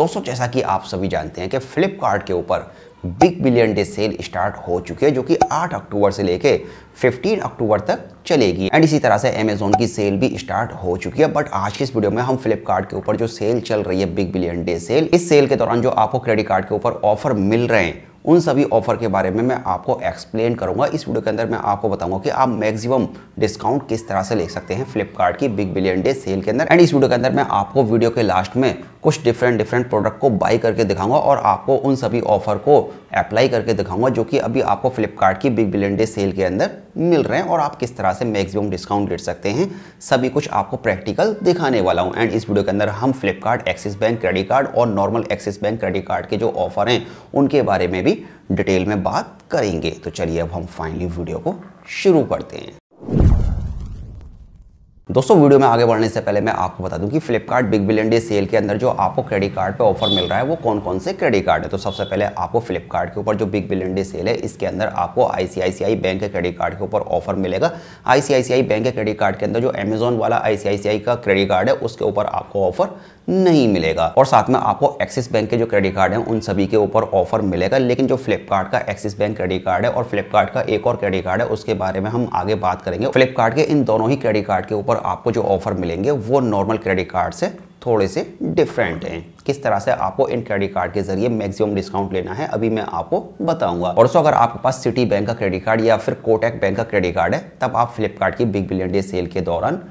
दोस्तों जैसा कि आप सभी जानते हैं कि फ्लिपकार्ट के ऊपर big billion day sale start हो चुकी है जो कि 8 अक्टूबर से लेके 15 अक्टूबर तक चलेगी एंड इसी तरह से अमेजोन की सेल भी स्टार्ट हो चुकी है बट आज की इस वीडियो में हम फ्लिपकार्ट के ऊपर जो सेल चल रही है बिग बिलियन डे सेल इस सेल के दौरान जो आपको क्रेडिट कार्ड के ऊपर ऑफर मिल रहे हैं उन सभी ऑफर के बारे में मैं आपको एक्सप्लेन करूंगा इस वीडियो के अंदर मैं आपको बताऊंगा कि आप मैक्सिमम डिस्काउंट किस तरह से ले सकते हैं फ्लिपकार्ट की बिग बिलियन डे सेल के अंदर एंड इस वीडियो के अंदर मैं आपको वीडियो के लास्ट में कुछ डिफरेंट डिफरेंट प्रोडक्ट को बाई करके दिखाऊंगा और आपको उन सभी ऑफर को अप्लाई करके दिखाऊंगा जो कि अभी आपको फ्लिपकार्ट की बिग बिलियन डे सेल के अंदर मिल रहे हैं और आप किस तरह से मैक्सिमम डिस्काउंट ले सकते हैं सभी कुछ आपको प्रैक्टिकल दिखाने वाला हूं एंड इस वीडियो के अंदर हम Flipkart Axis bank credit card और normal Axis bank credit card के जो ऑफर हैं उनके बारे में भी डिटेल में बात करेंगे तो चलिए अब हम फाइनली वीडियो को शुरू करते हैं दोस्तों वीडियो में आगे बढ़ने से पहले मैं आपको बता दूं कि Flipkart big billion day sale के अंदर जो आपको क्रेडिट कार्ड पे ऑफर मिल रहा है वो कौन कौन से क्रेडिट कार्ड है तो सबसे पहले आपको फ्लिपकार्ट के ऊपर जो बिग बिलियन डे सेल है इसके अंदर आपको आईसीआईसीआई बैंक के क्रेडिट कार्ड के ऊपर ऑफर मिलेगा आईसीआईसीआई बैंक के क्रेडिट कार्ड के अंदर जो अमेजोन वाला आईसीआईसीआई का क्रेडिट कार्ड है उसके ऊपर आपको ऑफर नहीं मिलेगा और साथ में आपको एक्सिस बैंक के जो क्रेडिट कार्ड है उन सभी के ऊपर ऑफर मिलेगा लेकिन जो फ्लिपकार्ट का एक्सिस बैंक क्रेडिट कार्ड है और फ्लिपकार्ट का एक और क्रेडिट कार्ड है उसके बारे में हम आगे बात करेंगे फ्लिपकार्ट के इन दोनों ही क्रेडिट कार्ड के ऊपर आपको जो ऑफ़र मिलेंगे वो नॉर्मल क्रेडिट कार्ड से थोड़े से डिफरेंट हैं किस तरह से आपको इन क्रेडिट कार्ड के जरिए मैक्सिमम डिस्काउंट लेना है अभी मैं आपको बताऊंगा और सो अगर आपके पास सिटी बैंक का क्रेडिट कार्ड या फिर कोटेक बैंक का क्रेडिट कार्ड है तब आप फ्लिपकार्ट की बिग बिलियन डे सेल के दौरान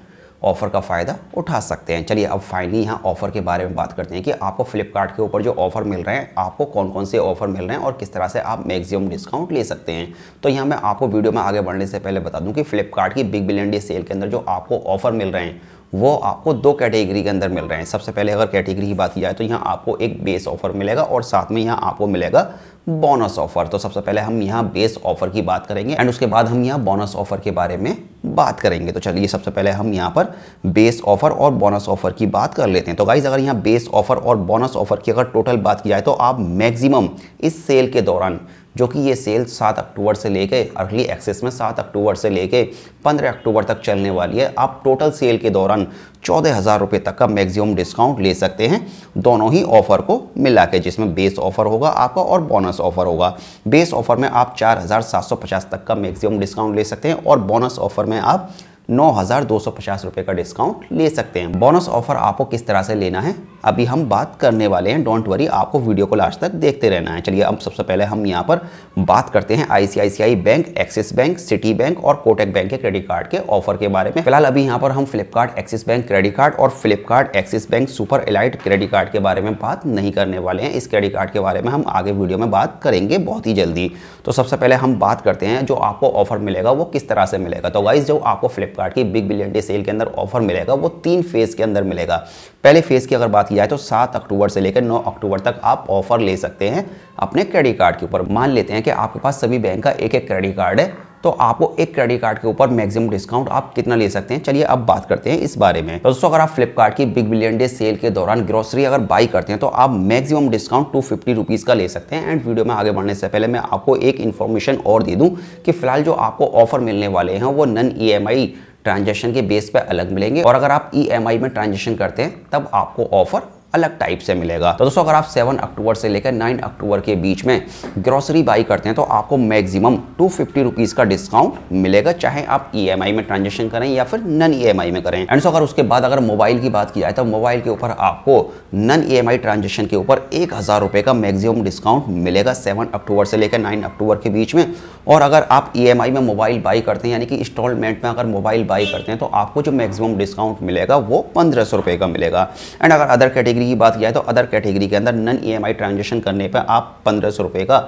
ऑफ़र का फ़ायदा उठा सकते हैं चलिए अब फाइनली यहाँ ऑफ़र के बारे में बात करते हैं कि आपको फ्लिपकार्ट के ऊपर जो ऑफ़र मिल रहे हैं आपको कौन कौन से ऑफ़र मिल रहे हैं और किस तरह से आप मैक्सिमम डिस्काउंट ले सकते हैं तो यहाँ मैं आपको वीडियो में आगे बढ़ने से पहले बता दूँ कि फ्लिपकार्ट की बिग बिलियन डे सेल के अंदर जो आपको ऑफ़र मिल रहे हैं वो आपको दो कैटेगरी के अंदर मिल रहे हैं सबसे पहले अगर कैटेगरी की बात की जाए तो यहाँ आपको एक बेस ऑफ़र मिलेगा और साथ में यहाँ आपको मिलेगा बोनस ऑफ़र तो सबसे पहले हम यहाँ बेस ऑफ़र की बात करेंगे एंड उसके बाद हम यहाँ बोनस ऑफ़र के बारे में बात करेंगे तो चलिए सबसे पहले हम यहाँ पर बेस ऑफर और बोनस ऑफर की बात कर लेते हैं तो गाइज अगर यहाँ बेस ऑफर और बोनस ऑफर की अगर टोटल बात की जाए तो आप मैक्सिमम इस सेल के दौरान जो कि ये सेल सात अक्टूबर से लेके अर्ली एक्सेस में सात अक्टूबर से लेके पंद्रह अक्टूबर तक चलने वाली है आप टोटल सेल के दौरान चौदह हज़ार रुपये तक का मैक्सिमम डिस्काउंट ले सकते हैं दोनों ही ऑफ़र को मिला के जिसमें बेस ऑफ़र होगा आपका और बोनस ऑफ़र होगा बेस ऑफ़र में आप चार हज़ार सात सौ पचास तक का मैक्सिमम डिस्काउंट ले सकते हैं और बोनस ऑफ़र में आप नौ हज़ार दो सौ पचास रुपये का डिस्काउंट ले सकते हैं बोनस ऑफ़र आपको किस तरह से लेना है अभी हम बात करने वाले हैं डोंट वरी आपको वीडियो को लास्ट तक देखते रहना है चलिए अब सबसे पहले हम यहाँ पर बात करते हैं ICICI bank Axis bank Citi bank और कोटेक बैंक के क्रेडिट कार्ड के ऑफर के बारे में फिलहाल अभी यहाँ पर हम Flipkart Axis bank credit card और Flipkart Axis bank super elite credit card के बारे में बात नहीं करने वाले हैं इस क्रेडिट कार्ड के बारे में हम आगे वीडियो में बात करेंगे बहुत ही जल्दी तो सबसे पहले हम बात करते हैं जो आपको ऑफर मिलेगा वो किस तरह से मिलेगा तो वाइज जो आपको फ्लिपकार्ट की बिग बिलियन डे सेल के अंदर ऑफर मिलेगा वो तीन फेज के अंदर मिलेगा पहले फेज की अगर बात बात की जाए तो सात अक्टूबर से लेकर नौ अक्टूबर तक आप ऑफर ले सकते हैं अपने क्रेडिट कार्ड के ऊपर मान लेते हैं कि आपके पास सभी बैंक का एक एक क्रेडिट कार्ड है तो आपको एक क्रेडिट कार्ड के ऊपर मैक्सिमम डिस्काउंट आप कितना ले सकते हैं चलिए अब बात करते हैं इस बारे में तो दोस्तों अगर आप फ्लिपकार्ट की बिग बिलियन डे सेल के दौरान ग्रोसरी अगर बाई करते हैं तो आप मैक्सिमम डिस्काउंट टू फिफ्टी का ले सकते हैं एंड वीडियो में आगे बढ़ने से पहले मैं आपको एक इन्फॉर्मेशन और दे दूँ कि फिलहाल जो आपको ऑफर मिलने वाले हैं वो नन ई e ट्रांजेक्शन के बेस पर अलग मिलेंगे और अगर आप ई e में ट्रांजेक्शन करते हैं तब आपको ऑफर अलग टाइप से मिलेगा तो दोस्तों अगर आप 7 अक्टूबर से लेकर 9 अक्टूबर के बीच में ग्रोसरी बाई करते हैं तो आपको मैक्सिमम टू फिफ्टी का डिस्काउंट मिलेगा चाहे आप ई e में ट्रांजेक्शन करें या फिर नन ई e में करें एंड सो अगर उसके बाद अगर मोबाइल की बात की जाए तो मोबाइल के ऊपर आपको नन ई ट्रांजेक्शन के ऊपर एक हज़ार रुपये का मैक्सिमम डिस्काउंट मिलेगा सेवन अक्टूबर से लेकर नाइन अक्टूबर के बीच में और अगर आप ई e में मोबाइल बाई करते हैं यानी कि इंस्टॉलमेंट में अगर मोबाइल बाई करते हैं तो आपको जो मैक्सिमम डिस्काउंट मिलेगा वो पंद्रह सौ रुपये का मिलेगा एंड अगर अदर कैटेगरी कैटेगरी की बात किया तो अदर कैटेगरी के अंदर नन ईएमआई ट्रांजेक्शन करने पर आप पंद्रह सौ रुपये का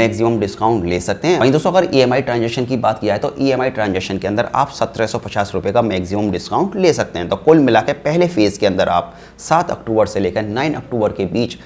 मैक्सिमम डिस्काउंट ले सकते हैं वहीं दोस्तों अगर ईएमआई e ट्रांजेक्शन की बात किया है तो ईएमआई e ट्रांजेक्शन के अंदर आप सत्रह का मैक्सिमम डिस्काउंट ले सकते हैं तो कुल मिला पहले फेज़ के अंदर आप सात अक्टूबर से लेकर नाइन अक्टूबर के बीच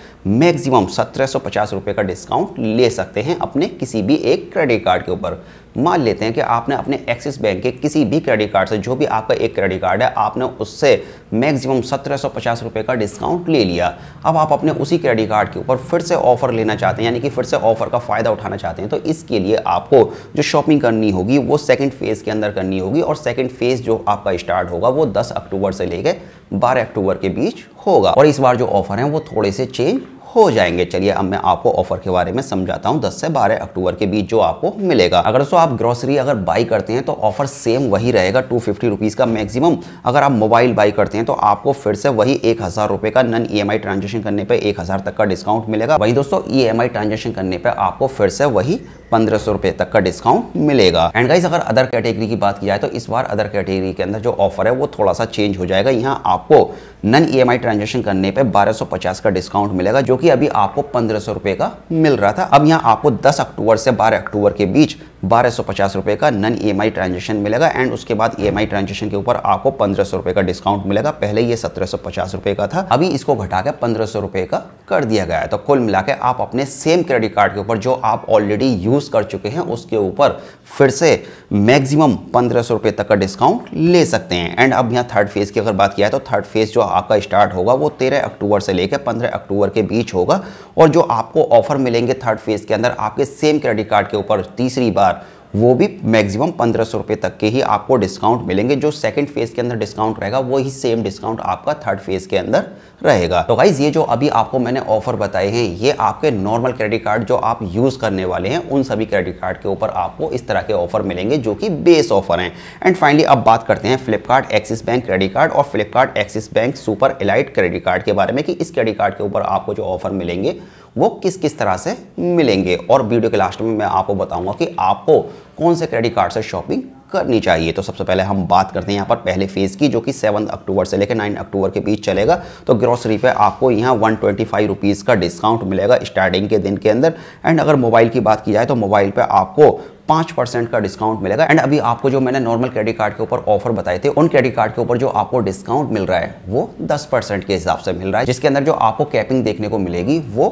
मैक्सिमम सत्रह सौ का डिस्काउंट ले सकते हैं अपने किसी भी एक क्रेडिट कार्ड के ऊपर मान लेते हैं कि आपने अपने एक्सिस बैंक के किसी भी क्रेडिट कार्ड से जो भी आपका एक क्रेडिट कार्ड है आपने उससे मैक्सिमम सत्रह सौ पचास रुपये का डिस्काउंट ले लिया अब आप अपने उसी क्रेडिट कार्ड के ऊपर फिर से ऑफ़र लेना चाहते हैं यानी कि फिर से ऑफ़र का फ़ायदा उठाना चाहते हैं तो इसके लिए आपको जो शॉपिंग करनी होगी वो सेकेंड फ़ेज़ के अंदर करनी होगी और सेकेंड फ़ेज़ जो आपका स्टार्ट होगा वो दस अक्टूबर से लेकर बारह अक्टूबर के बीच होगा और इस बार जो ऑफ़र हैं वो थोड़े से चेंज हो जाएंगे चलिए अब मैं आपको ऑफर के बारे में समझाता हूँ दस से बारह अक्टूबर के बीच जो आपको मिलेगा अगर दोस्तों आप ग्रोसरी अगर बाई करते हैं तो ऑफर सेम वही रहेगा टू फिफ्टी का मैक्सिमम अगर आप मोबाइल बाई करते हैं तो आपको फिर से वही एक हज़ार का नन ई एम ट्रांजेक्शन करने पर एक हज़ार तक का डिस्काउंट मिलेगा वही दोस्तों ई एम ट्रांजेक्शन करने पर आपको फिर से वही पंद्रह सौ तक का डिस्काउंट मिलेगा एंड गाइस अगर अदर कैटेगरी की बात की जाए तो इस बार अदर कैटेगरी के अंदर जो ऑफर है वो थोड़ा सा चेंज हो जाएगा यहाँ आपको नन ई एम ट्रांजेक्शन करने पर बारह का डिस्काउंट मिलेगा जो कि अभी आपको पंद्रह सौ रुपए का मिल रहा था अब यहाँ आपको 10 अक्टूबर से 12 अक्टूबर के बीच बारह सौ पचास रुपये का non E M I transaction मिलेगा एंड उसके बाद ई एम आई ट्रांजेक्शन के ऊपर आपको पंद्रह सौ रुपये का डिस्काउंट मिलेगा पहले ये सत्रह सौ पचास रुपये का था अभी इसको घटा के पंद्रह सौ रुपये का कर दिया गया है तो कुल मिला के आप अपने सेम क्रेडिट कार्ड के ऊपर जो आप ऑलरेडी यूज़ कर चुके हैं उसके ऊपर फिर से मैक्सिमम पंद्रह सौ रुपये तक का डिस्काउंट ले सकते हैं एंड अब यहाँ थर्ड फेज़ की अगर बात किया है तो थर्ड फेज़ जो आपका स्टार्ट होगा वो तेरह अक्टूबर से लेकर पंद्रह अक्टूबर के बीच होगा और जो आपको ऑफर मिलेंगे थर्ड फेज़ के अंदर आपके सेम क्रेडिट कार्ड के ऊपर तीसरी बार वो भी मैक्सिमम पंद्रह सौ रुपये तक के ही आपको डिस्काउंट मिलेंगे जो सेकंड फेज़ के अंदर डिस्काउंट रहेगा वही सेम डिस्काउंट आपका थर्ड फेज़ के अंदर रहेगा तो गाइज ये जो अभी आपको मैंने ऑफर बताए हैं ये आपके नॉर्मल क्रेडिट कार्ड जो आप यूज़ करने वाले हैं उन सभी क्रेडिट कार्ड के ऊपर आपको इस तरह के ऑफर मिलेंगे जो कि बेस ऑफर हैं एंड फाइनली अब बात करते हैं Flipkart Axis bank credit card और Flipkart Axis bank super elite credit card के बारे में कि इस क्रेडिट कार्ड के ऊपर आपको जो ऑफर मिलेंगे वो किस किस तरह से मिलेंगे और वीडियो के लास्ट में मैं आपको बताऊंगा कि आपको कौन से क्रेडिट कार्ड से शॉपिंग करनी चाहिए तो सबसे पहले हम बात करते हैं यहाँ पर पहले फेज़ की जो कि सेवन अक्टूबर से लेकर नाइन अक्टूबर के बीच चलेगा तो ग्रोसरी पे आपको यहाँ वन ट्वेंटी फाइव रुपीज़ का डिस्काउंट मिलेगा स्टार्टिंग के दिन के अंदर एंड अगर मोबाइल की बात की जाए तो मोबाइल पे आपको पाँच परसेंट का डिस्काउंट मिलेगा एंड अभी आपको जो मैंने नॉर्मल क्रेडिट कार्ड के ऊपर ऑफर बताए थे उन क्रेडिट कार्ड के ऊपर जो आपको डिस्काउंट मिल रहा है वो दस परसेंट के हिसाब से मिल रहा है जिसके अंदर जो आपको कैपिंग देखने को मिलेगी वो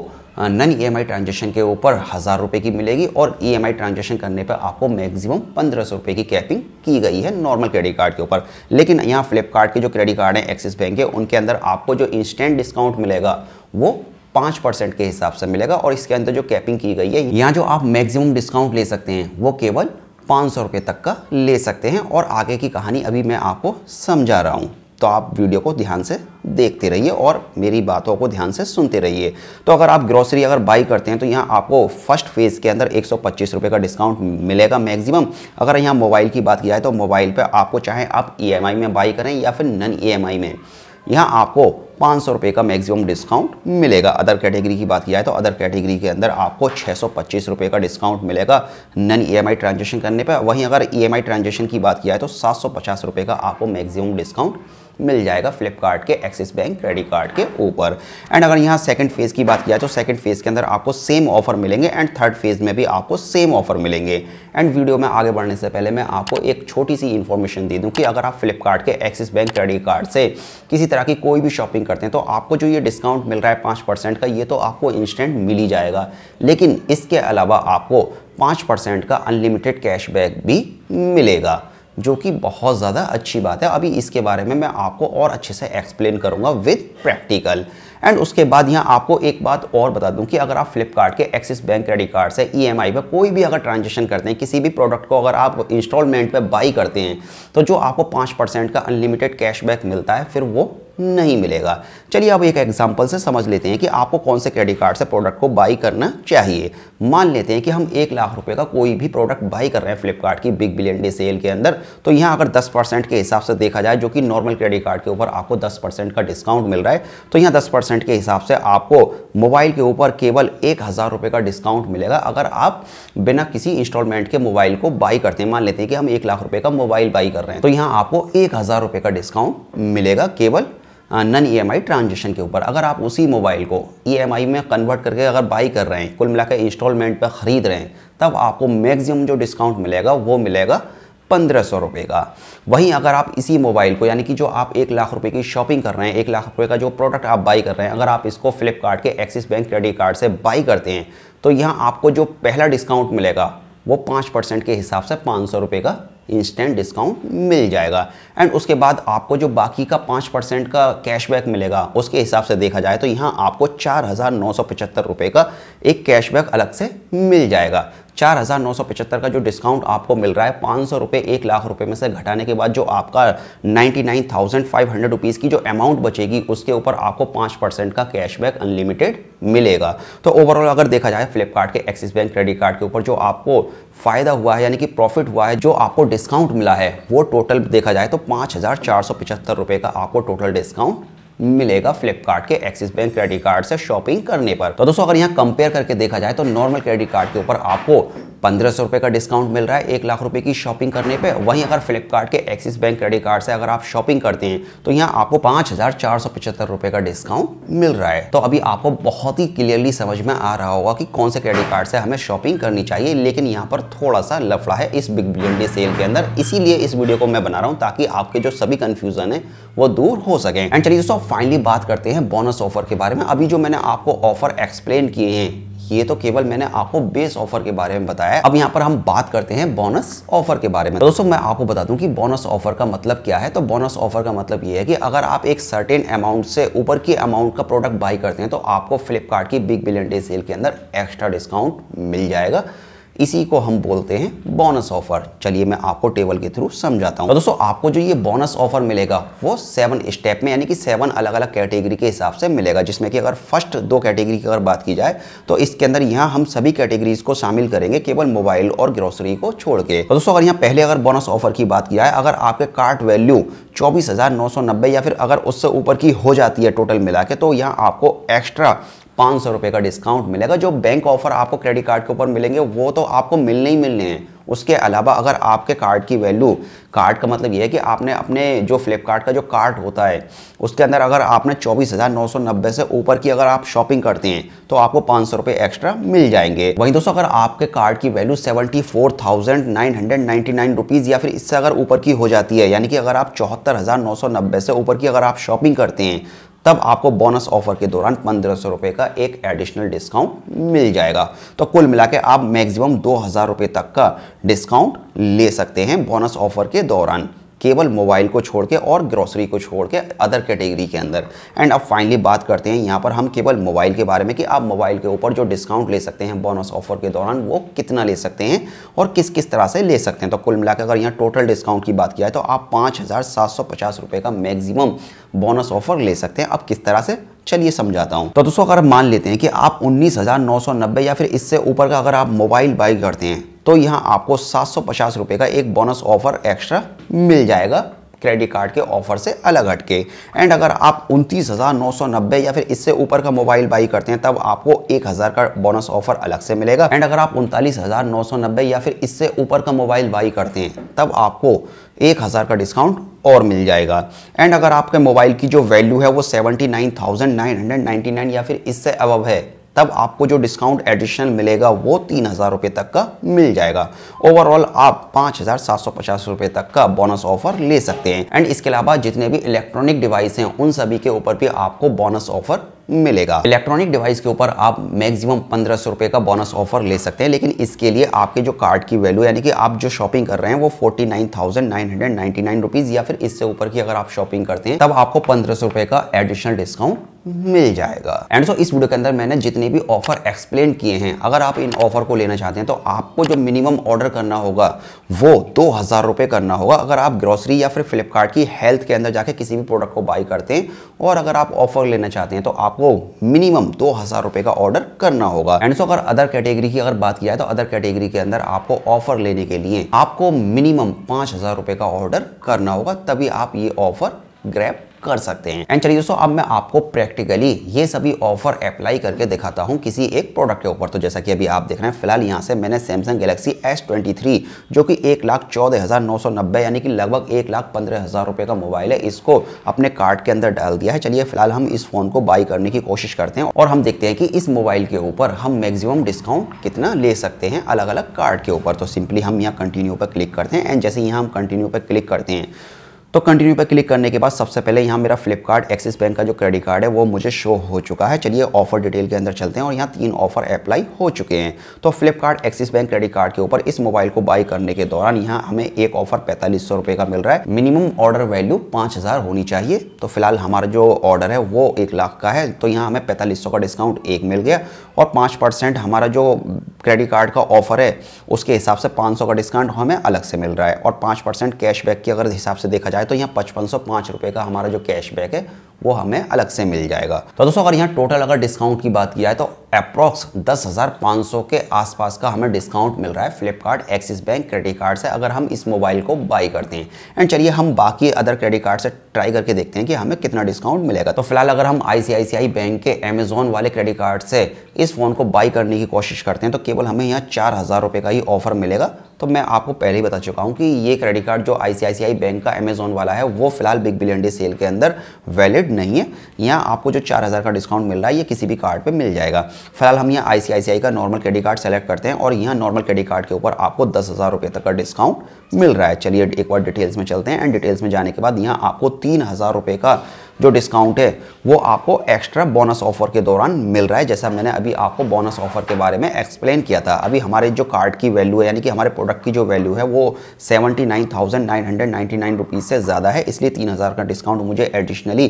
नन ईएमआई e ट्रांजेक्शन के ऊपर हज़ार रुपये की मिलेगी और ईएमआई e ट्रांजेक्शन करने पर आपको मैक्सिमम पंद्रह सौ रुपये की कैपिंग की गई है नॉर्मल क्रेडिट कार्ड के ऊपर लेकिन यहाँ फ्लिपकार्ट के जो क्रेडिट कार्ड हैं एक्सिस बैंक के उनके अंदर आपको जो इंस्टेंट डिस्काउंट मिलेगा वो पाँच परसेंट के हिसाब से मिलेगा और इसके अंदर जो कैपिंग की गई है यहाँ जो आप मैक्सिमम डिस्काउंट ले सकते हैं वो केवल पाँच सौ रुपये तक का ले सकते हैं और आगे की कहानी अभी मैं आपको समझा रहा हूँ तो आप वीडियो को ध्यान से देखते रहिए और मेरी बातों को ध्यान से सुनते रहिए तो अगर आप ग्रोसरी अगर बाई करते हैं तो यहाँ आपको फर्स्ट फेज़ के अंदर एक रुपए का डिस्काउंट मिलेगा मैक्सिमम अगर यहाँ मोबाइल की बात की जाए तो मोबाइल पर आपको चाहे आप ई e में बाई करें या फिर नन ई e में यहाँ आपको पाँच सौ रुपये का मैक्सिमम डिस्काउंट मिलेगा अदर कैटेगरी की बात की जाए तो अदर कैटेगरी के अंदर आपको छः सौ पच्चीस रुपये का डिस्काउंट मिलेगा नन ईएमआई ट्रांजेक्शन करने पर वहीं अगर ईएमआई e ट्रांजेक्शन की बात की जाए तो सात सौ पचास रुपये का आपको मैक्सिमम डिस्काउंट मिल जाएगा फ्लिपकार्ट के एक्सिस बैंक क्रेडिट कार्ड के ऊपर एंड अगर यहाँ सेकंड फेज़ की बात किया जाए तो सेकंड फेज़ के अंदर आपको सेम ऑफर मिलेंगे एंड थर्ड फेज़ में भी आपको सेम ऑफर मिलेंगे एंड वीडियो में आगे बढ़ने से पहले मैं आपको एक छोटी सी इन्फॉर्मेशन दे दूँ कि अगर आप फ्लिपकार्ट के एक्सिस बैंक क्रेडिट कार्ड से किसी तरह की कोई भी शॉपिंग करते हैं तो आपको जो ये डिस्काउंट मिल रहा है पाँच परसेंट का ये तो आपको इंस्टेंट मिल ही जाएगा लेकिन इसके अलावा आपको पाँच परसेंट का अनलिमिटेड कैशबैक भी मिलेगा जो कि बहुत ज़्यादा अच्छी बात है अभी इसके बारे में मैं आपको और अच्छे से एक्सप्लेन करूँगा विद प्रैक्टिकल एंड उसके बाद यहाँ आपको एक बात और बता दूँ कि अगर आप फ्लिपकार्ट के एक्सिस बैंक क्रेडिट कार्ड से ई e पर कोई भी अगर ट्रांजेक्शन करते हैं किसी भी प्रोडक्ट को अगर आप इंस्टॉलमेंट पर बाई करते हैं तो जो आपको पाँच का अनलिमिटेड कैशबैक मिलता है फिर वो नहीं मिलेगा चलिए अब एक एग्जाम्पल से समझ लेते हैं कि आपको कौन से क्रेडिट कार्ड से प्रोडक्ट को बाई करना चाहिए मान लेते हैं कि हम एक लाख रुपए का कोई भी प्रोडक्ट बाई कर रहे हैं फ्लिपकार्ट की बिग बिलियन डे सेल के अंदर तो यहाँ अगर दस परसेंट के हिसाब से देखा जाए जो कि नॉर्मल क्रेडिट कार्ड के ऊपर आपको दस परसेंट का डिस्काउंट मिल रहा है तो यहाँ दस परसेंट के हिसाब से आपको मोबाइल के ऊपर केवल एक हज़ार का डिस्काउंट मिलेगा अगर आप बिना किसी इंस्टॉलमेंट के मोबाइल को बाई करते हैं मान लेते हैं कि हम एक लाख रुपये का मोबाइल बाई कर रहे हैं तो यहाँ आपको एक हज़ार का डिस्काउंट मिलेगा केवल नन ई ट्रांजेक्शन के ऊपर अगर आप उसी मोबाइल को ई e में कन्वर्ट करके अगर बाई कर रहे हैं कुल मिलाकर इंस्टॉलमेंट पर ख़रीद रहे हैं तब आपको मैक्सिमम जो डिस्काउंट मिलेगा वो मिलेगा पंद्रह सौ रुपये का वहीं अगर आप इसी मोबाइल को यानी कि जो आप एक लाख रुपए की शॉपिंग कर रहे हैं एक लाख रुपए का जो प्रोडक्ट आप बाई कर रहे हैं अगर आप इसको फ्लिपकार्ट के एक्सिस बैंक क्रेडिट कार्ड से बाई करते हैं तो यहाँ आपको जो पहला डिस्काउंट मिलेगा वो पाँच परसेंट के हिसाब से पाँच सौ रुपये का इंस्टेंट डिस्काउंट मिल जाएगा एंड उसके बाद आपको जो बाकी का पाँच परसेंट का कैशबैक मिलेगा उसके हिसाब से देखा जाए तो यहाँ आपको चार हज़ार नौ सौ पचहत्तर रुपये का एक कैशबैक अलग से मिल जाएगा चार हज़ार नौ सौ पचहत्तर का जो डिस्काउंट आपको मिल रहा है पाँच सौ रुपये एक लाख रुपये में से घटाने के बाद जो आपका ninety nine thousand five hundred rupees की जो अमाउंट बचेगी उसके ऊपर आपको पाँच परसेंट का कैशबैक अनलिमिटेड मिलेगा तो ओवरऑल अगर देखा जाए फ्लिपकार्ट के एक्सिस बैंक क्रेडिट कार्ड के ऊपर जो आपको फ़ायदा हुआ है यानी कि प्रॉफिट हुआ है जो आपको डिस्काउंट मिला है वो टोटल देखा जाए तो पाँच हज़ार चार सौ पचहत्तर रुपये का आपको टोटल डिस्काउंट मिलेगा फ्लिपकार्ट के एक्सिस बैंक क्रेडिट कार्ड से शॉपिंग करने पर तो दोस्तों अगर यहाँ कंपेयर करके देखा जाए तो नॉर्मल क्रेडिट कार्ड के ऊपर आपको पंद्रह सौ का डिस्काउंट मिल रहा है एक लाख रुपये की शॉपिंग करने पे वहीं अगर फ्लिपकार्ट के एक्सिस बैंक क्रेडिट कार्ड से अगर आप शॉपिंग करते हैं तो यहाँ आपको पाँच हज़ार चार सौ पचहत्तर रुपये का डिस्काउंट मिल रहा है तो अभी आपको बहुत ही क्लियरली समझ में आ रहा होगा कि कौन से क्रेडिट कार्ड से हमें शॉपिंग करनी चाहिए लेकिन यहाँ पर थोड़ा सा लफड़ा है इस बिग बिलियन डे सेल के अंदर इसीलिए इस वीडियो को मैं बना रहा हूँ ताकि आपके जो सभी कन्फ्यूजन है वो दूर हो सके एंड चलिए दोस्तों फाइनली बात करते हैं बोनस ऑफर के बारे में अभी जो मैंने आपको ऑफर एक्सप्लेन किए हैं ये तो केवल मैंने आपको बेस ऑफर के बारे में बताया अब यहाँ पर हम बात करते हैं बोनस ऑफर के बारे में तो दोस्तों मैं आपको बता दूं कि बोनस ऑफर का मतलब क्या है तो बोनस ऑफर का मतलब ये है कि अगर आप एक सर्टेन अमाउंट से ऊपर की अमाउंट का प्रोडक्ट बाई करते हैं तो आपको फ्लिपकार्ट की बिग बिलियन डे सेल के अंदर एक्स्ट्रा डिस्काउंट मिल जाएगा इसी को हम बोलते हैं बोनस ऑफर चलिए मैं आपको टेबल के थ्रू समझाता हूँ तो दोस्तों आपको जो ये बोनस ऑफर मिलेगा वो सेवन स्टेप में यानी कि सेवन अलग अलग कैटेगरी के हिसाब से मिलेगा जिसमें कि अगर फर्स्ट दो कैटेगरी की अगर बात की जाए तो इसके अंदर यहाँ हम सभी कैटेगरीज को शामिल करेंगे केवल मोबाइल और ग्रोसरी को छोड़ के तो दोस्तों अगर यहाँ पहले अगर बोनस ऑफर की बात की जाए अगर आपके कार्ट वैल्यू चौबीस या फिर अगर उससे ऊपर की हो जाती है टोटल मिला के तो यहाँ आपको एक्स्ट्रा पाँच सौ रुपये का डिस्काउंट मिलेगा जो बैंक ऑफर आपको क्रेडिट कार्ड के ऊपर मिलेंगे वो तो आपको मिलने ही मिलने हैं उसके अलावा अगर आपके कार्ड की वैल्यू कार्ड का मतलब ये है कि आपने अपने जो फ्लिपकार्ट का जो कार्ड होता है उसके अंदर अगर आपने चौबीस हज़ार नौ सौ नब्बे से ऊपर की अगर आप शॉपिंग करते हैं तो आपको पाँच सौ रुपये एक्स्ट्रा मिल जाएंगे वहीं दोस्तों अगर आपके कार्ड की value seventy four thousand nine hundred ninety nine rupees या फिर इससे अगर ऊपर की हो जाती है यानी कि अगर आप चौहत्तर हज़ार नौ सौ नब्बे से ऊपर की अगर आप शॉपिंग करते हैं तब आपको बोनस ऑफर के दौरान पंद्रह सौ रुपये का एक एडिशनल डिस्काउंट मिल जाएगा तो कुल मिला के आप मैक्सिमम दो हज़ार रुपये तक का डिस्काउंट ले सकते हैं बोनस ऑफर के दौरान केवल मोबाइल को छोड़ के और ग्रॉसरी को छोड़ के अदर कैटेगरी के अंदर एंड अब फाइनली बात करते हैं यहाँ पर हम केवल मोबाइल के बारे में कि आप मोबाइल के ऊपर जो डिस्काउंट ले सकते हैं बोनस ऑफर के दौरान वो कितना ले सकते हैं और किस किस तरह से ले सकते हैं तो कुल मिलाकर अगर यहाँ टोटल डिस्काउंट की बात किया है तो आप पाँच हज़ार का मैक्सिमम बोनस ऑफर ले सकते हैं अब किस तरह से चलिए समझाता हूँ तो दोस्तों अगर मान लेते हैं कि आप उन्नीस या फिर इससे ऊपर का अगर आप मोबाइल बाई करते हैं तो यहाँ आपको सात रुपए का एक बोनस ऑफर एक्स्ट्रा मिल जाएगा क्रेडिट कार्ड के ऑफर से अलग हटके एंड अगर आप उनतीस हज़ार नौ सौ नब्बे या फिर इससे ऊपर का मोबाइल बाई करते हैं तब आपको एक हज़ार का बोनस ऑफर अलग से मिलेगा एंड अगर आप उनतालीस हज़ार नौ सौ नब्बे या फिर इससे ऊपर का मोबाइल बाई करते हैं तब आपको एक हज़ार का डिस्काउंट और मिल जाएगा एंड अगर आपके मोबाइल की जो वैल्यू है वो seventy nine nine hundred ninety nine या फिर इससे अबव है तब आपको जो डिस्काउंट एडिशन मिलेगा वो तीन हज़ार रुपये तक का मिल जाएगा ओवरऑल आप पाँच हज़ार सात सौ पचास रुपये तक का बोनस ऑफर ले सकते हैं एंड इसके अलावा जितने भी इलेक्ट्रॉनिक डिवाइस हैं उन सभी के ऊपर भी आपको बोनस ऑफर मिलेगा इलेक्ट्रॉनिक डिवाइस के ऊपर आप मैक्सिमम पंद्रह सौ रुपए का बोनस ऑफर ले सकते हैं लेकिन इसके लिए आपके जो कार्ड की वैल्यू यानी कि आप जो शॉपिंग कर रहे हैं वो forty nine thousand nine hundred ninety nine rupees या फिर इससे ऊपर की अगर आप शॉपिंग करते हैं तब आपको पंद्रह सौ रुपए का एडिशनल डिस्काउंट मिल जाएगा एंड सो so, इस वीडियो के अंदर मैंने जितने भी ऑफर एक्सप्लेन किए हैं अगर आप इन ऑफर को लेना चाहते हैं तो आपको जो मिनिमम ऑर्डर करना होगा वो दो हज़ार रुपए करना होगा अगर आप ग्रोसरी या फिर फ्लिपकार्ट की हेल्थ के अंदर जाके किसी भी प्रोडक्ट को बाई करते हैं और अगर आप ऑफर लेना चाहते हैं तो आपको मिनिमम दो हज़ार रुपए का ऑर्डर करना होगा एंड सो so, अगर अदर कैटेगरी की अगर बात किया जाए तो अदर कैटेगरी के अंदर आपको ऑफर लेने के लिए आपको मिनिमम पांच हज़ार का ऑर्डर करना होगा तभी आप ये ऑफर ग्रैप कर सकते हैं एंड चलिए दोस्तों अब मैं आपको प्रैक्टिकली ये सभी ऑफर अप्लाई करके दिखाता हूँ किसी एक प्रोडक्ट के ऊपर तो जैसा कि अभी आप देख रहे हैं फिलहाल यहाँ से मैंने सैमसंग गैलेक्सी एस जो कि एक लाख चौदह हज़ार नौ सौ नब्बे यानी कि लगभग एक लाख पंद्रह हज़ार रुपये का मोबाइल है इसको अपने कार्ट के अंदर डाल दिया है चलिए फिलहाल हम इस फ़ोन को बाई करने की कोशिश करते हैं और हम देखते हैं कि इस मोबाइल के ऊपर हम मैक्सिमम डिस्काउंट कितना ले सकते हैं अलग अलग कार्ड के ऊपर तो सिंपली हम यहाँ कंटिन्यू पर क्लिक करते हैं एंड जैसे यहाँ हम कंटिन्यू पर क्लिक करते हैं तो कंटिन्यू पर क्लिक करने के बाद सबसे पहले यहाँ मेरा फ्लिपकार्ट एक्सिस बैंक का जो क्रेडिट कार्ड है वो मुझे शो हो चुका है चलिए ऑफर डिटेल के अंदर चलते हैं और यहाँ तीन ऑफर अप्लाई हो चुके हैं तो Flipkart Axis bank credit card के ऊपर इस मोबाइल को बाई करने के दौरान यहाँ हमें एक ऑफर पैंतालीस सौ का मिल रहा है मिनिमम ऑर्डर वैल्यू पाँच होनी चाहिए तो फिलहाल हमारा जो ऑर्डर है वो एक लाख का है तो यहाँ हमें पैंतालीस का डिस्काउंट एक मिल गया और पाँच परसेंट हमारा जो क्रेडिट कार्ड का ऑफर है उसके हिसाब से 500 का डिस्काउंट हमें अलग से मिल रहा है और पाँच परसेंट कैशबैक की अगर हिसाब से देखा जाए तो यहाँ पचपन सौ का हमारा जो कैशबैक है वो हमें अलग से मिल जाएगा तो दोस्तों अगर यहाँ टोटल अगर डिस्काउंट की बात किया है तो अप्रॉक्स दस हज़ार पाँच सौ के आसपास का हमें डिस्काउंट मिल रहा है Flipkart Axis bank credit card से अगर हम इस मोबाइल को बाई करते हैं एंड चलिए हम बाकी अदर क्रेडिट कार्ड से ट्राई करके देखते हैं कि हमें कितना डिस्काउंट मिलेगा तो फिलहाल अगर हम आई बैंक के अमेजोन वाले क्रेडिट कार्ड से इस फ़ोन को बाई करने की कोशिश करते हैं तो केवल हमें यहाँ चार हज़ार रुपये का ही ऑफर मिलेगा तो मैं आपको पहले ही बता चुका हूँ कि ये क्रेडिट कार्ड जो आई बैंक का अमेजोन वाला है वो फिलहाल बिग बिलियन डे सेल के अंदर वैलिड लिमिटेड नहीं है यहाँ आपको जो चार हज़ार का डिस्काउंट मिल रहा है ये किसी भी कार्ड पे मिल जाएगा फिलहाल हम यहाँ आई का नॉर्मल क्रेडिट कार्ड सेलेक्ट करते हैं और यहाँ नॉर्मल क्रेडिट कार्ड के ऊपर आपको दस हज़ार रुपये तक का डिस्काउंट मिल रहा है चलिए एक बार डिटेल्स में चलते हैं एंड डिटेल्स में जाने के बाद यहाँ आपको तीन हज़ार रुपये का जो डिस्काउंट है वो आपको एक्स्ट्रा बोनस ऑफर के दौरान मिल रहा है जैसा मैंने अभी आपको बोनस ऑफर के बारे में एक्सप्लेन किया था अभी हमारे जो कार्ड की वैल्यू है यानी कि हमारे प्रोडक्ट की जो वैल्यू है वो seventy nine thousand nine hundred ninety nine rupees से ज़्यादा है इसलिए तीन हज़ार का डिस्काउंट मुझे एडिशनली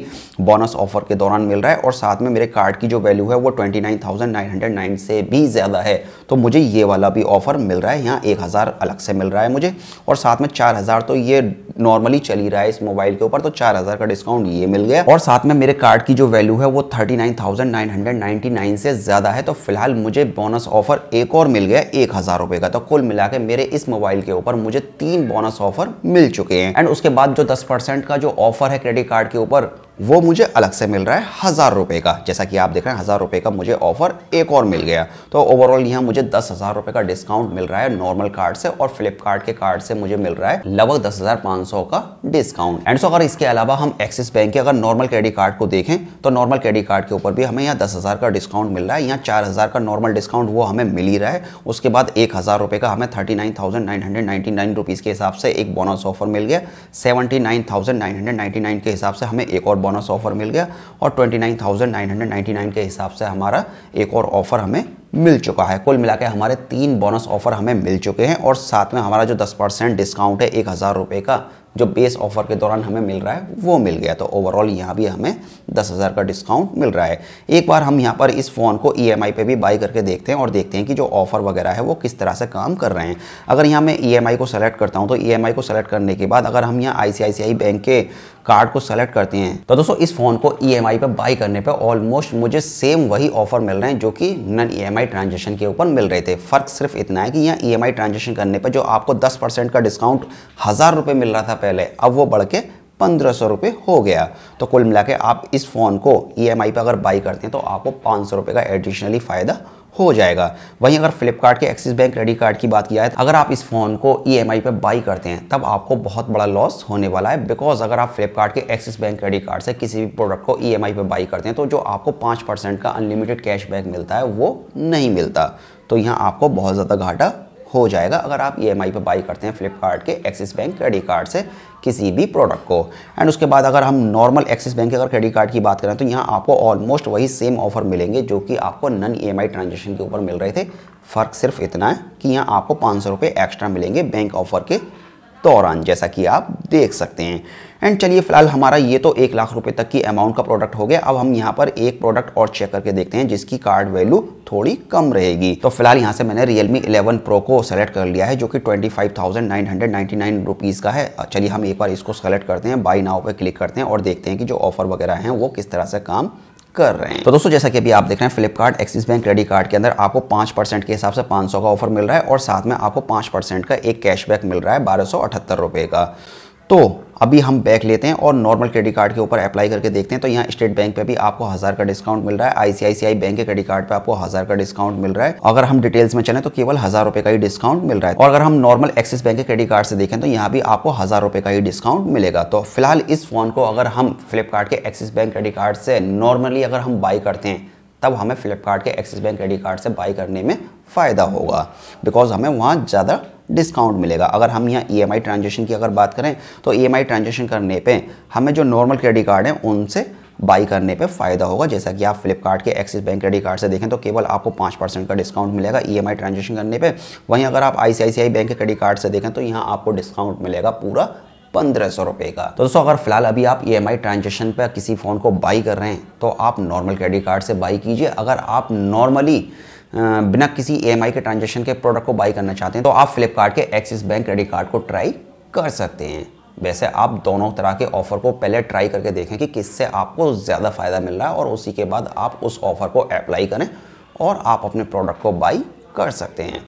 बोनस ऑफर के दौरान मिल रहा है और साथ में मेरे कार्ड की जो वैल्यू है वो twenty nine thousand nine hundred nine से भी ज़्यादा है तो मुझे ये वाला भी ऑफर मिल रहा है यहाँ एक हज़ार अलग से मिल रहा है मुझे और साथ में चार हज़ार तो ये नॉर्मली चल ही रहा है इस मोबाइल के ऊपर तो चार हजार का डिस्काउंट ये मिल गया और साथ में मेरे कार्ड की जो वैल्यू है वो thirty nine thousand nine hundred ninety nine से ज्यादा है तो फिलहाल मुझे बोनस ऑफर एक और मिल गया एक हजार रुपए का तो कुल मिला के मेरे इस मोबाइल के ऊपर मुझे तीन बोनस ऑफर मिल चुके हैं एंड उसके बाद जो दस परसेंट का जो ऑफर है क्रेडिट कार्ड के ऊपर वो मुझे अलग से मिल रहा है हज़ार रुपये का जैसा कि आप देख रहे हैं हज़ार रुपये का मुझे ऑफ़र एक और मिल गया तो ओवरऑल यहाँ मुझे दस हज़ार रुपये का डिस्काउंट मिल रहा है नॉर्मल कार्ड से और फ्लिपकार्ट के कार्ड से मुझे मिल रहा है लगभग दस हज़ार पाँच सौ का डिस्काउंट एंड सो अगर इसके अलावा हम एक्सिस बैंक के अगर नॉर्मल क्रेडिट कार्ड को देखें तो नॉर्मल क्रेडिट कार्ड के ऊपर भी हमें यहाँ दस हज़ार का डिस्काउंट मिल रहा है यहाँ चार हज़ार का नॉर्मल डिस्काउंट वो हमें मिल ही रहा है उसके बाद एक हज़ार रुपये का हमें thirty nine thousand nine hundred ninety nine rupees के हिसाब से एक बोनस ऑफर मिल गया seventy nine thousand nine hundred ninety nine के हिसाब से हमें एक और बोनस ऑफर मिल गया और 29,999 के हिसाब से हमारा एक और ऑफर हमें मिल चुका है कुल मिला हमारे तीन बोनस ऑफर हमें मिल चुके हैं और साथ में हमारा जो 10 परसेंट डिस्काउंट है एक हज़ार रुपये का जो बेस ऑफर के दौरान हमें मिल रहा है वो मिल गया तो ओवरऑल यहाँ भी हमें दस हज़ार का डिस्काउंट मिल रहा है एक बार हम यहाँ पर इस फ़ोन को ई e पे भी बाई करके देखते हैं और देखते हैं कि जो ऑफ़र वगैरह है वो किस तरह से काम कर रहे हैं अगर यहाँ मैं ई e को सेलेक्ट करता हूँ तो ई e को सेलेक्ट करने के बाद अगर हम यहाँ आई बैंक के कार्ड को सेलेक्ट करते हैं तो दोस्तों इस फ़ोन को ई एम पर बाई करने पर ऑलमोस्ट मुझे सेम वही ऑफर मिल रहे हैं जो कि नन ई एम ट्रांजेक्शन के ऊपर मिल रहे थे फ़र्क सिर्फ इतना है कि यहाँ ई एम ट्रांजेक्शन करने पर जो आपको दस परसेंट का डिस्काउंट हज़ार रुपये मिल रहा था पहले अब वो बढ़ के पंद्रह सौ रुपये हो गया तो कुल मिला के आप इस फ़ोन को ई एम आई पर अगर बाई करते हैं तो आपको पाँच सौ रुपये का एडिशनली फ़ायदा हो जाएगा वहीं अगर फ्लिपकार्ट के एक्सिस बैंक क्रेडिट कार्ड की बात की जाए अगर आप इस फ़ोन को ई एम आई पर बाई करते हैं तब आपको बहुत बड़ा लॉस होने वाला है बिकॉज अगर आप फ्लिपकार्ट के एक्सिस बैंक क्रेडिट कार्ड से किसी भी प्रोडक्ट को ई एम आई पर बाई करते हैं तो जो आपको पाँच परसेंट का अनलिमिटेड कैशबैक मिलता है वो नहीं मिलता तो यहाँ आपको बहुत ज़्यादा घाटा हो जाएगा अगर आप ई एम आई पर बाई करते हैं फ्लिपकार्ट के एक्सिस बैंक क्रेडिट कार्ड से किसी भी प्रोडक्ट को एंड उसके बाद अगर हम नॉर्मल एक्सिस बैंक के अगर क्रेडिट कार्ड की बात करें तो यहाँ आपको ऑलमोस्ट वही सेम ऑफर मिलेंगे जो कि आपको non E M I transaction के ऊपर मिल रहे थे फ़र्क सिर्फ इतना है कि यहाँ आपको पाँच सौ रुपये एक्स्ट्रा मिलेंगे बैंक ऑफर के दौरान जैसा कि आप देख सकते हैं एंड चलिए फिलहाल हमारा ये तो एक लाख रुपए तक की अमाउंट का प्रोडक्ट हो गया अब हम यहाँ पर एक प्रोडक्ट और चेक करके देखते हैं जिसकी कार्ड वैल्यू थोड़ी कम रहेगी तो फिलहाल यहाँ से मैंने Realme 11 Pro को सेलेक्ट कर लिया है जो कि 25,999 रुपीस का है चलिए हम एक बार इसको सेलेक्ट करते हैं बाई नाव पर क्लिक करते हैं और देखते हैं कि जो ऑफर वगैरह हैं वो किस तरह से काम कर रहे हैं तो दोस्तों जैसा कि अभी आप देख रहे हैं Flipkart Axis bank credit card के अंदर आपको पांच परसेंट के हिसाब से पांच सौ का ऑफर मिल रहा है और साथ में आपको पांच परसेंट का एक कैशबैक मिल रहा है बारह सौ अठहत्तर रुपए का तो अभी हम बैक लेते हैं और नॉर्मल क्रेडिट कार्ड के ऊपर अप्लाई करके देखते हैं तो यहाँ स्टेट बैंक पे भी आपको हज़ार का डिस्काउंट मिल रहा है आईसीआईसीआई बैंक के क्रेडिट कार्ड पे आपको हज़ार का डिस्काउंट मिल रहा है अगर हम डिटेल्स में चलें तो केवल हज़ार रुपये का ही डिस्काउंट मिल रहा है और अगर हम नॉर्मल एक्सिस बैंक के क्रेडिट कार्ड से देखें तो यहाँ भी आपको हज़ार रुपये का ही डिस्काउंट मिलेगा तो फिलहाल इस फ़ोन को अगर हम फ्लिपकार्ट के एक्सिस बैंक क्रेडिट कार्ड से नॉर्मली अगर हम बाई करते हैं तब हमें फ्लिपकार्ट के एक्सिस बैंक क्रेडिट कार्ड से बाई करने में फ़ायदा होगा बिकॉज हमें वहाँ ज़्यादा डिस्काउंट मिलेगा अगर हम यहाँ ई एम ट्रांजेक्शन की अगर बात करें तो ई एम ट्रांजेक्शन करने पर हमें जो नॉर्मल क्रेडिट कार्ड है उनसे बाई करने पे फ़ायदा होगा जैसा कि आप फ्लिपकार्ट के एक्सिस बैंक क्रेडिट कार्ड से देखें तो केवल आपको पाँच परसेंट का डिस्काउंट मिलेगा ई एम ट्रांजेक्शन करने पे वहीं अगर आप आई बैंक के क्रेडिट कार्ड से देखें तो यहाँ आपको डिस्काउंट मिलेगा पूरा पंद्रह सौ रुपये का तो दोस्तों अगर फिलहाल अभी आप ई एम आई ट्रांजेक्शन पर किसी फ़ोन को बाई कर रहे हैं तो आप नॉर्मल क्रेडिट कार्ड से बाई कीजिए अगर आप नॉर्मली बिना किसी ई के ट्रांजेक्शन के प्रोडक्ट को बाई करना चाहते हैं तो आप फ्लिपकार्ट के एक्सिस बैंक क्रेडिट कार्ड को ट्राई कर सकते हैं वैसे आप दोनों तरह के ऑफ़र को पहले ट्राई करके देखें कि किससे आपको ज़्यादा फ़ायदा मिल रहा है और उसी के बाद आप उस ऑफ़र को अप्लाई करें और आप अपने प्रोडक्ट को बाई कर सकते हैं